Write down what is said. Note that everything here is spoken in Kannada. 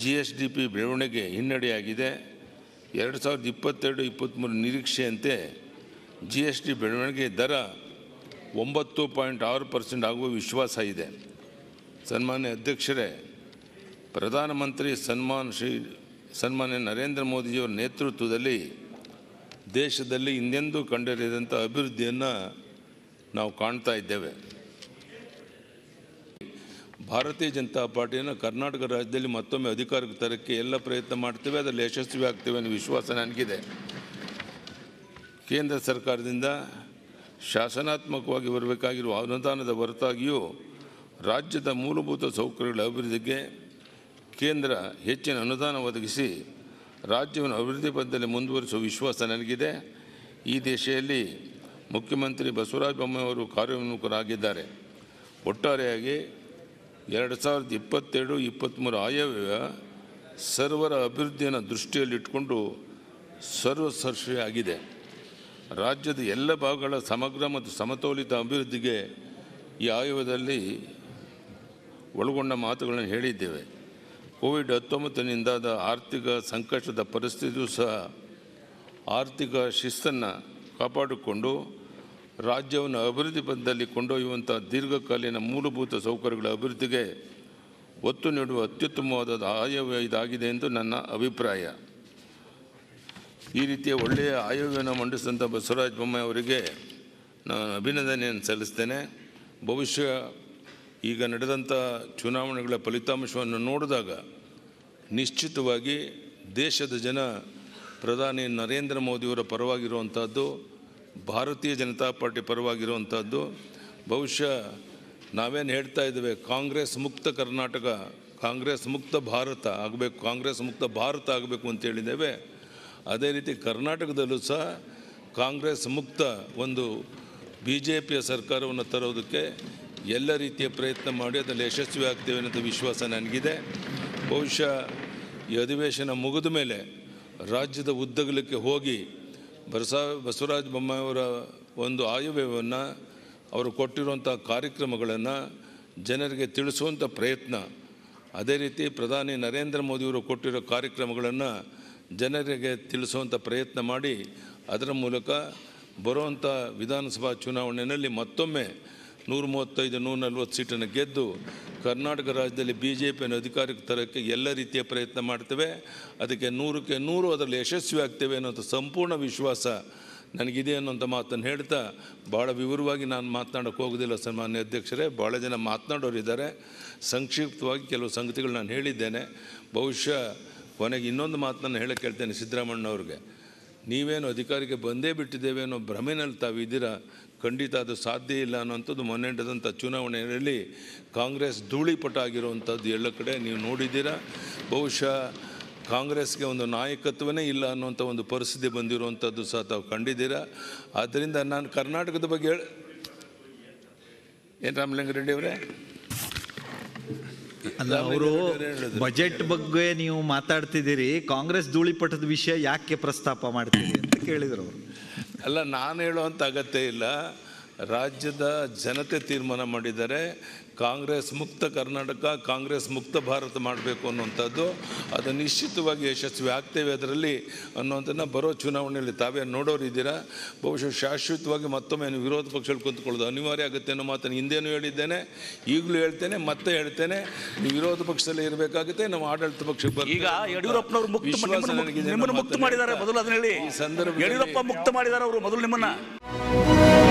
ಜಿ ಎಸ್ ಡಿ ಪಿ ಬೆಳವಣಿಗೆ ಹಿನ್ನಡೆಯಾಗಿದೆ ಎರಡು ಸಾವಿರದ ಇಪ್ಪತ್ತೆರಡು ಇಪ್ಪತ್ತ್ಮೂರು ನಿರೀಕ್ಷೆಯಂತೆ ಜಿ ಎಸ್ ಡಿ ಬೆಳವಣಿಗೆ ದರ ಒಂಬತ್ತು ಪಾಯಿಂಟ್ ಆರು ಪರ್ಸೆಂಟ್ ಆಗುವ ವಿಶ್ವಾಸ ಇದೆ ಸನ್ಮಾನ್ಯ ಅಧ್ಯಕ್ಷರೇ ಪ್ರಧಾನಮಂತ್ರಿ ಸನ್ಮಾನ್ ಶ್ರೀ ಸನ್ಮಾನ್ಯ ನರೇಂದ್ರ ಮೋದಿಯವರ ನೇತೃತ್ವದಲ್ಲಿ ದೇಶದಲ್ಲಿ ಹಿಂದೆಂದೂ ಕಂಡರಿದಂಥ ಅಭಿವೃದ್ಧಿಯನ್ನು ನಾವು ಕಾಣ್ತಾ ಇದ್ದೇವೆ ಭಾರತೀಯ ಜನತಾ ಪಾರ್ಟಿಯನ್ನು ಕರ್ನಾಟಕ ರಾಜ್ಯದಲ್ಲಿ ಮತ್ತೊಮ್ಮೆ ಅಧಿಕಾರಕ್ಕೆ ತರಕ್ಕೆ ಎಲ್ಲ ಪ್ರಯತ್ನ ಮಾಡ್ತೇವೆ ಅದರಲ್ಲಿ ಯಶಸ್ವಿ ಆಗ್ತೇವೆ ಅನ್ನೋ ವಿಶ್ವಾಸ ನನಗಿದೆ ಕೇಂದ್ರ ಸರ್ಕಾರದಿಂದ ಶಾಸನಾತ್ಮಕವಾಗಿ ಬರಬೇಕಾಗಿರುವ ಅನುದಾನದ ಹೊರತಾಗಿಯೂ ರಾಜ್ಯದ ಮೂಲಭೂತ ಸೌಕರ್ಯಗಳ ಅಭಿವೃದ್ಧಿಗೆ ಕೇಂದ್ರ ಹೆಚ್ಚಿನ ಅನುದಾನ ಒದಗಿಸಿ ರಾಜ್ಯವನ್ನು ಅಭಿವೃದ್ಧಿ ಪಥದಲ್ಲಿ ಮುಂದುವರಿಸುವ ವಿಶ್ವಾಸ ನನಗಿದೆ ಈ ದೇಶದಲ್ಲಿ ಮುಖ್ಯಮಂತ್ರಿ ಬಸವರಾಜ ಬೊಮ್ಮಾಯಿ ಅವರು ಕಾರ್ಯೋನ್ಮುಖರಾಗಿದ್ದಾರೆ ಒಟ್ಟಾರೆಯಾಗಿ ಎರಡು ಸಾವಿರದ ಇಪ್ಪತ್ತೆರಡು ಇಪ್ಪತ್ತ್ಮೂರು ಆಯವ್ಯಯ ಸರ್ವರ ಅಭಿವೃದ್ಧಿಯನ್ನು ದೃಷ್ಟಿಯಲ್ಲಿಟ್ಟುಕೊಂಡು ಸರ್ವಸರ್ಷಿಯಾಗಿದೆ ರಾಜ್ಯದ ಎಲ್ಲ ಭಾಗಗಳ ಸಮಗ್ರ ಮತ್ತು ಸಮತೋಲಿತ ಅಭಿವೃದ್ಧಿಗೆ ಈ ಆಯವ್ಯದಲ್ಲಿ ಒಳಗೊಂಡ ಮಾತುಗಳನ್ನು ಹೇಳಿದ್ದೇವೆ ಕೋವಿಡ್ ಹತ್ತೊಂಬತ್ತನಿಂದಾದ ಆರ್ಥಿಕ ಸಂಕಷ್ಟದ ಪರಿಸ್ಥಿತಿಯೂ ಸಹ ಆರ್ಥಿಕ ಶಿಸ್ತನ್ನು ಕಾಪಾಡಿಕೊಂಡು ರಾಜ್ಯವನ್ನು ಅಭಿವೃದ್ಧಿ ಪದ್ದಲ್ಲಿ ಕೊಂಡೊಯ್ಯುವಂಥ ದೀರ್ಘಕಾಲೀನ ಮೂಲಭೂತ ಸೌಕರ್ಯಗಳ ಅಭಿವೃದ್ಧಿಗೆ ಒತ್ತು ನೀಡುವ ಅತ್ಯುತ್ತಮವಾದ ಆಯವ್ಯ ಇದಾಗಿದೆ ಎಂದು ನನ್ನ ಅಭಿಪ್ರಾಯ ಈ ರೀತಿಯ ಒಳ್ಳೆಯ ಆಯವ್ಯವನ್ನು ಮಂಡಿಸಿದಂಥ ಬಸವರಾಜ ಬೊಮ್ಮಾಯಿ ಅವರಿಗೆ ನಾನು ಅಭಿನಂದನೆಯನ್ನು ಸಲ್ಲಿಸ್ತೇನೆ ಭವಿಷ್ಯ ಈಗ ನಡೆದಂಥ ಚುನಾವಣೆಗಳ ಫಲಿತಾಂಶವನ್ನು ನೋಡಿದಾಗ ನಿಶ್ಚಿತವಾಗಿ ದೇಶದ ಜನ ಪ್ರಧಾನಿ ನರೇಂದ್ರ ಮೋದಿಯವರ ಪರವಾಗಿರುವಂಥದ್ದು ಭಾರತೀಯ ಜನತಾ ಪಾರ್ಟಿ ಪರವಾಗಿರುವಂಥದ್ದು ಬಹುಶಃ ನಾವೇನು ಹೇಳ್ತಾ ಇದ್ದೇವೆ ಕಾಂಗ್ರೆಸ್ ಮುಕ್ತ ಕರ್ನಾಟಕ ಕಾಂಗ್ರೆಸ್ ಮುಕ್ತ ಭಾರತ ಆಗಬೇಕು ಕಾಂಗ್ರೆಸ್ ಮುಕ್ತ ಭಾರತ ಆಗಬೇಕು ಅಂತ ಹೇಳಿದ್ದೇವೆ ಅದೇ ರೀತಿ ಕರ್ನಾಟಕದಲ್ಲೂ ಸಹ ಕಾಂಗ್ರೆಸ್ ಮುಕ್ತ ಒಂದು ಬಿ ಜೆ ಪಿಯ ಸರ್ಕಾರವನ್ನು ತರೋದಕ್ಕೆ ಎಲ್ಲ ರೀತಿಯ ಪ್ರಯತ್ನ ಮಾಡಿ ಅದರಲ್ಲಿ ಯಶಸ್ವಿ ಆಗ್ತೇವೆ ಅನ್ನೋದು ವಿಶ್ವಾಸ ನನಗಿದೆ ಬಹುಶಃ ಈ ಅಧಿವೇಶನ ಮುಗಿದ ಮೇಲೆ ರಾಜ್ಯದ ಉದ್ದಗಲಕ್ಕೆ ಹೋಗಿ ಬರಸ ಬಸವರಾಜ ಬೊಮ್ಮಾಯಿಯವರ ಒಂದು ಆಯುವ್ಯವನ್ನು ಅವರು ಕೊಟ್ಟಿರುವಂಥ ಕಾರ್ಯಕ್ರಮಗಳನ್ನು ಜನರಿಗೆ ತಿಳಿಸುವಂಥ ಪ್ರಯತ್ನ ಅದೇ ರೀತಿ ಪ್ರಧಾನಿ ನರೇಂದ್ರ ಮೋದಿಯವರು ಕೊಟ್ಟಿರೋ ಕಾರ್ಯಕ್ರಮಗಳನ್ನು ಜನರಿಗೆ ತಿಳಿಸುವಂಥ ಪ್ರಯತ್ನ ಮಾಡಿ ಅದರ ಮೂಲಕ ಬರುವಂಥ ವಿಧಾನಸಭಾ ಚುನಾವಣೆಯಲ್ಲಿ ಮತ್ತೊಮ್ಮೆ ನೂರ ಮೂವತ್ತೈದು ನೂರ ನಲ್ವತ್ತು ಸೀಟನ್ನು ಗೆದ್ದು ಕರ್ನಾಟಕ ರಾಜ್ಯದಲ್ಲಿ ಬಿ ಜೆ ಪಿಯನ್ನು ಅಧಿಕಾರಕ್ಕೆ ತರೋಕ್ಕೆ ಎಲ್ಲ ರೀತಿಯ ಪ್ರಯತ್ನ ಮಾಡ್ತೇವೆ ಅದಕ್ಕೆ ನೂರಕ್ಕೆ ನೂರು ಅದರಲ್ಲಿ ಯಶಸ್ವಿ ಆಗ್ತೇವೆ ಅನ್ನೋಂಥ ಸಂಪೂರ್ಣ ವಿಶ್ವಾಸ ನನಗಿದೆ ಅನ್ನೋಂಥ ಮಾತನ್ನು ಹೇಳ್ತಾ ಭಾಳ ವಿವರವಾಗಿ ನಾನು ಮಾತನಾಡೋಕ್ಕೆ ಹೋಗೋದಿಲ್ಲ ಸನ್ಮಾನ್ಯ ಅಧ್ಯಕ್ಷರೇ ಭಾಳ ಜನ ಮಾತನಾಡೋರಿದ್ದಾರೆ ಸಂಕ್ಷಿಪ್ತವಾಗಿ ಕೆಲವು ಸಂಗತಿಗಳು ನಾನು ಹೇಳಿದ್ದೇನೆ ಬಹುಶಃ ಕೊನೆಗೆ ಇನ್ನೊಂದು ಮಾತನ್ನು ಹೇಳಕ್ಕೆ ಹೇಳ್ತೇನೆ ಸಿದ್ದರಾಮಣ್ಣವ್ರಿಗೆ ನೀವೇನು ಅಧಿಕಾರಕ್ಕೆ ಬಂದೇ ಬಿಟ್ಟಿದ್ದೇವೆ ಅನ್ನೋ ಭ್ರಮೆನಲ್ಲಿ ಇದ್ದೀರಾ ಖಂಡಿತ ಅದು ಸಾಧ್ಯ ಇಲ್ಲ ಅನ್ನೋಂಥದ್ದು ಮೊನ್ನೆ ನಡೆದಂಥ ಚುನಾವಣೆಯಲ್ಲಿ ಕಾಂಗ್ರೆಸ್ ಧೂಳಿಪಟ ಆಗಿರುವಂಥದ್ದು ಎಲ್ಲ ಕಡೆ ನೀವು ನೋಡಿದ್ದೀರಾ ಬಹುಶಃ ಕಾಂಗ್ರೆಸ್ಗೆ ಒಂದು ನಾಯಕತ್ವವೇ ಇಲ್ಲ ಅನ್ನುವಂಥ ಒಂದು ಪರಿಸ್ಥಿತಿ ಬಂದಿರುವಂಥದ್ದು ಸಹ ತಾವು ಕಂಡಿದ್ದೀರಾ ಆದ್ದರಿಂದ ನಾನು ಕರ್ನಾಟಕದ ಬಗ್ಗೆ ಹೇಳ ಏನು ರೆಡ್ಡಿ ಅವರೇ ಅಲ್ಲ ಅವರು ಬಜೆಟ್ ಬಗ್ಗೆ ನೀವು ಮಾತಾಡ್ತಿದ್ದೀರಿ ಕಾಂಗ್ರೆಸ್ ಧೂಳಿಪಟದ ವಿಷಯ ಯಾಕೆ ಪ್ರಸ್ತಾಪ ಮಾಡ್ತೀರಿ ಅಂತ ಕೇಳಿದರು ಅವರು ಅಲ್ಲ ನಾನು ಹೇಳುವಂಥ ಅಗತ್ಯ ಇಲ್ಲ ರಾಜ್ಯದ ಜನತೆ ತೀರ್ಮಾನ ಮಾಡಿದ್ದಾರೆ ಕಾಂಗ್ರೆಸ್ ಮುಕ್ತ ಕರ್ನಾಟಕ ಕಾಂಗ್ರೆಸ್ ಮುಕ್ತ ಭಾರತ ಮಾಡಬೇಕು ಅನ್ನುವಂಥದ್ದು ಅದು ನಿಶ್ಚಿತವಾಗಿ ಯಶಸ್ವಿ ಆಗ್ತೇವೆ ಅದರಲ್ಲಿ ಅನ್ನುವಂಥದ್ದನ್ನ ಬರೋ ಚುನಾವಣೆಯಲ್ಲಿ ತಾವೇ ನೋಡೋರು ಇದ್ದೀರಾ ಬಹುಶಃ ಶಾಶ್ವತವಾಗಿ ಮತ್ತೊಮ್ಮೆ ವಿರೋಧ ಪಕ್ಷಗಳು ಕುಂತ್ಕೊಳ್ಳೋದು ಅನಿವಾರ್ಯ ಆಗುತ್ತೆ ಅನ್ನೋ ಮಾತನ್ನು ಹಿಂದೇನು ಹೇಳಿದ್ದೇನೆ ಈಗಲೂ ಹೇಳ್ತೇನೆ ಮತ್ತೆ ಹೇಳ್ತೇನೆ ನೀವು ವಿರೋಧ ಪಕ್ಷದಲ್ಲಿ ಇರಬೇಕಾಗುತ್ತೆ ನಾವು ಆಡಳಿತ ಪಕ್ಷಕ್ಕೆ ಬರ್ತೇವೆ ಈ ಸಂದರ್ಭ ಯಡಿಯೂರಪ್ಪ ಮುಕ್ತ ಮಾಡಿದ್ದಾರೆ ಅವರು ಮೊದಲು ನಿಮ್ಮನ್ನ